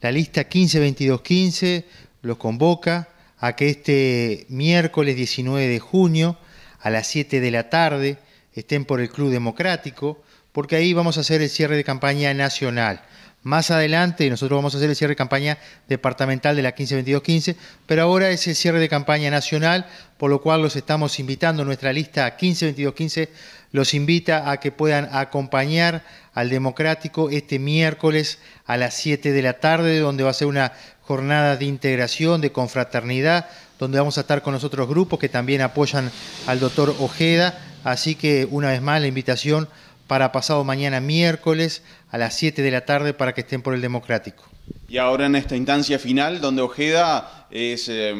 La lista 152215 los convoca a que este miércoles 19 de junio a las 7 de la tarde estén por el Club Democrático, porque ahí vamos a hacer el cierre de campaña nacional más adelante nosotros vamos a hacer el cierre de campaña departamental de la 152215, pero ahora es el cierre de campaña nacional, por lo cual los estamos invitando, nuestra lista 152215 los invita a que puedan acompañar al Democrático este miércoles a las 7 de la tarde, donde va a ser una jornada de integración, de confraternidad, donde vamos a estar con nosotros grupos que también apoyan al doctor Ojeda, así que una vez más la invitación para pasado mañana miércoles a las 7 de la tarde para que estén por el democrático. Y ahora en esta instancia final, donde Ojeda es eh,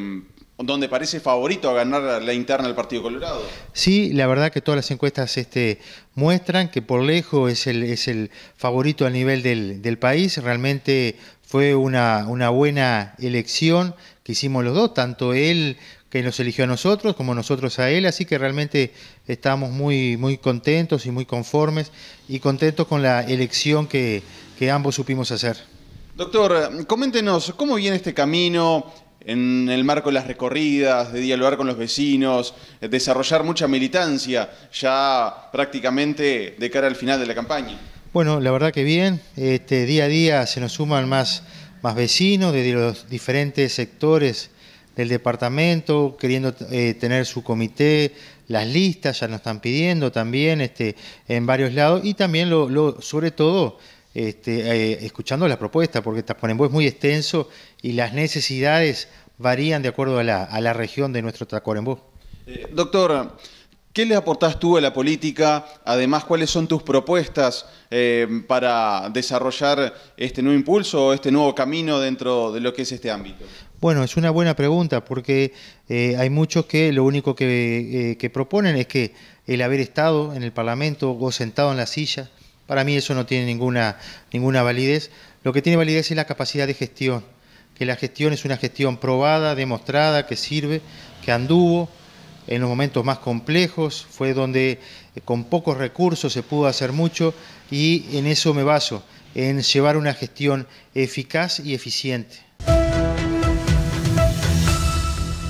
donde parece favorito a ganar la interna del Partido Colorado. Sí, la verdad que todas las encuestas este, muestran que por lejos es el, es el favorito a nivel del, país. Realmente fue una, una buena elección que hicimos los dos, tanto él que nos eligió a nosotros, como nosotros a él, así que realmente estamos muy, muy contentos y muy conformes y contentos con la elección que, ambos supimos hacer. Doctor, coméntenos, ¿cómo viene este camino en el marco de las recorridas, de dialogar con los vecinos, desarrollar mucha militancia ya prácticamente de cara al final de la campaña? Bueno, la verdad que bien, este, día a día se nos suman más, más vecinos desde los diferentes sectores el departamento, queriendo eh, tener su comité, las listas ya nos están pidiendo también este, en varios lados y también lo, sobre todo este, eh, escuchando las propuestas, porque Tacuarembó es muy extenso y las necesidades varían de acuerdo a la, región de nuestro Tacuarembó. Eh, doctora, ¿Qué le aportás tú a la política? Además, ¿cuáles son tus propuestas eh, para desarrollar este nuevo impulso o este nuevo camino dentro de lo que es este ámbito? Bueno, es una buena pregunta porque eh, hay muchos que lo único eh, que, proponen es que el haber estado en el Parlamento o sentado en la silla, para mí eso no tiene ninguna, ninguna validez. Lo que tiene validez es la capacidad de gestión, que la gestión es una gestión probada, demostrada, que sirve, que anduvo, en los momentos más complejos, fue donde eh, con pocos recursos se pudo hacer mucho y en eso me baso, en llevar una gestión eficaz y eficiente.